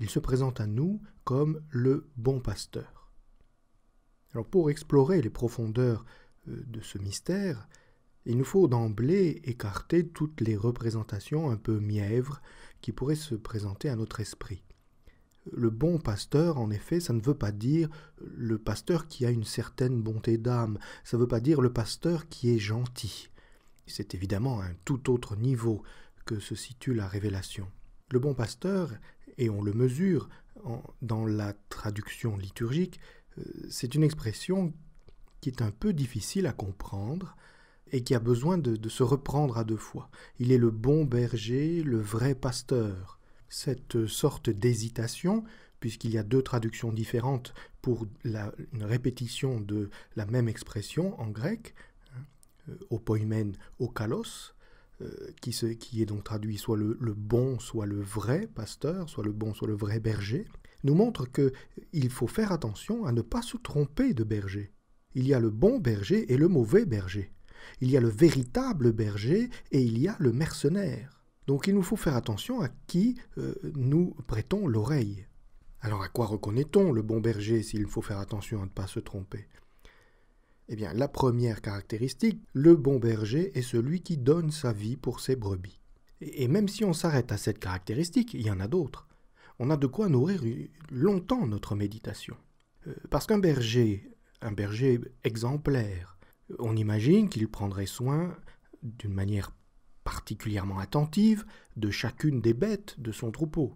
il se présente à nous comme le bon pasteur. Alors pour explorer les profondeurs euh, de ce mystère, il nous faut d'emblée écarter toutes les représentations un peu mièvres qui pourraient se présenter à notre esprit. Le bon pasteur, en effet, ça ne veut pas dire le pasteur qui a une certaine bonté d'âme, ça ne veut pas dire le pasteur qui est gentil. C'est évidemment à un tout autre niveau que se situe la révélation. Le bon pasteur, et on le mesure dans la traduction liturgique, euh, c'est une expression qui est un peu difficile à comprendre et qui a besoin de, se reprendre à deux fois. Il est le bon berger, le vrai pasteur. Cette sorte d'hésitation, puisqu'il y a deux traductions différentes pour une répétition de la même expression en grec, au hein, euh, poimen, au kalos, euh, qui, est donc traduit soit le, bon, soit le vrai pasteur, soit le bon, soit le vrai berger, nous montre qu'il faut faire attention à ne pas se tromper de berger. Il y a le bon berger et le mauvais berger. Il y a le véritable berger et il y a le mercenaire. Donc il nous faut faire attention à qui euh, nous prêtons l'oreille. Alors à quoi reconnaît-on le bon berger s'il faut faire attention à ne pas se tromper eh bien, la première caractéristique, le bon berger est celui qui donne sa vie pour ses brebis. Et même si on s'arrête à cette caractéristique, il y en a d'autres. On a de quoi nourrir longtemps notre méditation. Euh, parce qu'un berger, un berger exemplaire, on imagine qu'il prendrait soin d'une manière particulièrement attentive de chacune des bêtes de son troupeau.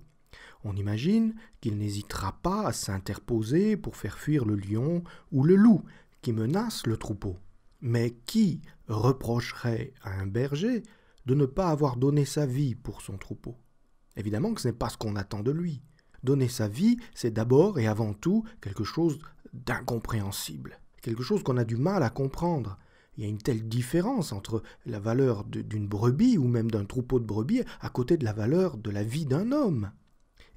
On imagine qu'il n'hésitera pas à s'interposer pour faire fuir le lion ou le loup, qui menace le troupeau. Mais qui reprocherait à un berger de ne pas avoir donné sa vie pour son troupeau Évidemment que ce n'est pas ce qu'on attend de lui. Donner sa vie, c'est d'abord et avant tout quelque chose d'incompréhensible, quelque chose qu'on a du mal à comprendre. Il y a une telle différence entre la valeur d'une brebis ou même d'un troupeau de brebis à côté de la valeur de la vie d'un homme.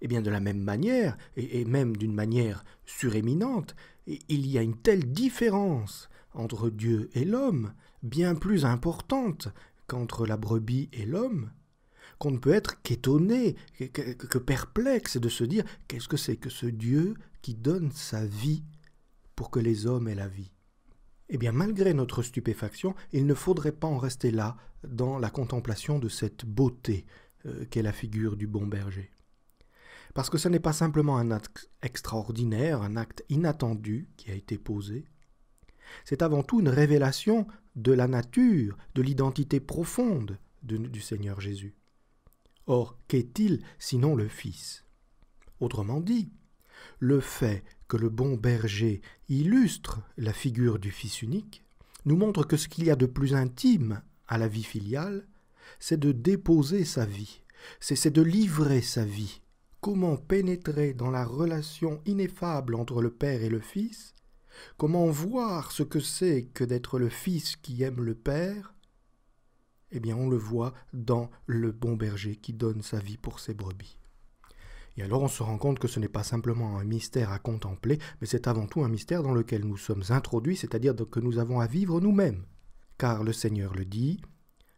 Eh bien, de la même manière, et, même d'une manière suréminente, il y a une telle différence entre Dieu et l'homme, bien plus importante qu'entre la brebis et l'homme, qu'on ne peut être qu'étonné, que, perplexe de se dire qu'est-ce que c'est que ce Dieu qui donne sa vie pour que les hommes aient la vie. Eh bien, malgré notre stupéfaction, il ne faudrait pas en rester là dans la contemplation de cette beauté euh, qu'est la figure du bon berger. Parce que ce n'est pas simplement un acte extraordinaire, un acte inattendu qui a été posé. C'est avant tout une révélation de la nature, de l'identité profonde du Seigneur Jésus. Or, qu'est-il sinon le Fils Autrement dit, le fait que le bon berger illustre la figure du Fils unique nous montre que ce qu'il y a de plus intime à la vie filiale, c'est de déposer sa vie, c'est de livrer sa vie comment pénétrer dans la relation ineffable entre le Père et le Fils, comment voir ce que c'est que d'être le Fils qui aime le Père, eh bien on le voit dans le bon berger qui donne sa vie pour ses brebis. Et alors on se rend compte que ce n'est pas simplement un mystère à contempler, mais c'est avant tout un mystère dans lequel nous sommes introduits, c'est-à-dire que nous avons à vivre nous-mêmes. Car le Seigneur le dit,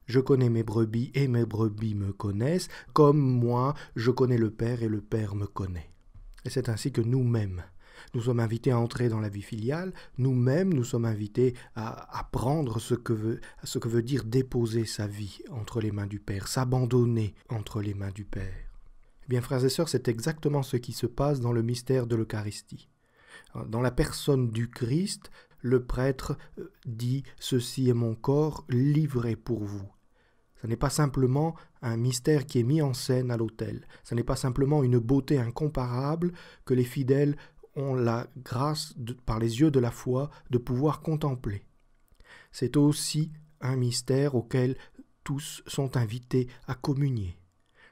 je connais mes brebis et mes brebis me connaissent, comme moi je connais le Père et le Père me connaît. Et c'est ainsi que nous-mêmes, nous sommes invités à entrer dans la vie filiale, nous-mêmes nous sommes invités à apprendre ce que, veut, ce que veut dire déposer sa vie entre les mains du Père, s'abandonner entre les mains du Père. Eh bien, frères et sœurs, c'est exactement ce qui se passe dans le mystère de l'Eucharistie. Dans la personne du Christ, le prêtre euh, dit Ceci est mon corps livré pour vous. Ce n'est pas simplement un mystère qui est mis en scène à l'autel. Ce n'est pas simplement une beauté incomparable que les fidèles ont la grâce, par les yeux de la foi, de pouvoir contempler. C'est aussi un mystère auquel tous sont invités à communier.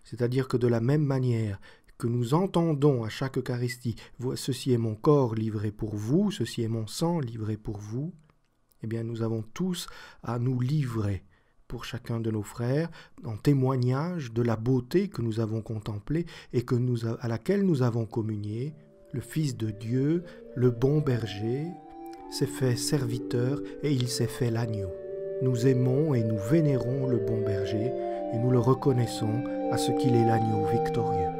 C'est-à-dire que de la même manière que nous entendons à chaque Eucharistie, ceci est mon corps livré pour vous, ceci est mon sang livré pour vous, eh bien nous avons tous à nous livrer pour chacun de nos frères, en témoignage de la beauté que nous avons contemplée et que nous, à laquelle nous avons communié, le Fils de Dieu, le bon berger, s'est fait serviteur et il s'est fait l'agneau. Nous aimons et nous vénérons le bon berger et nous le reconnaissons à ce qu'il est l'agneau victorieux.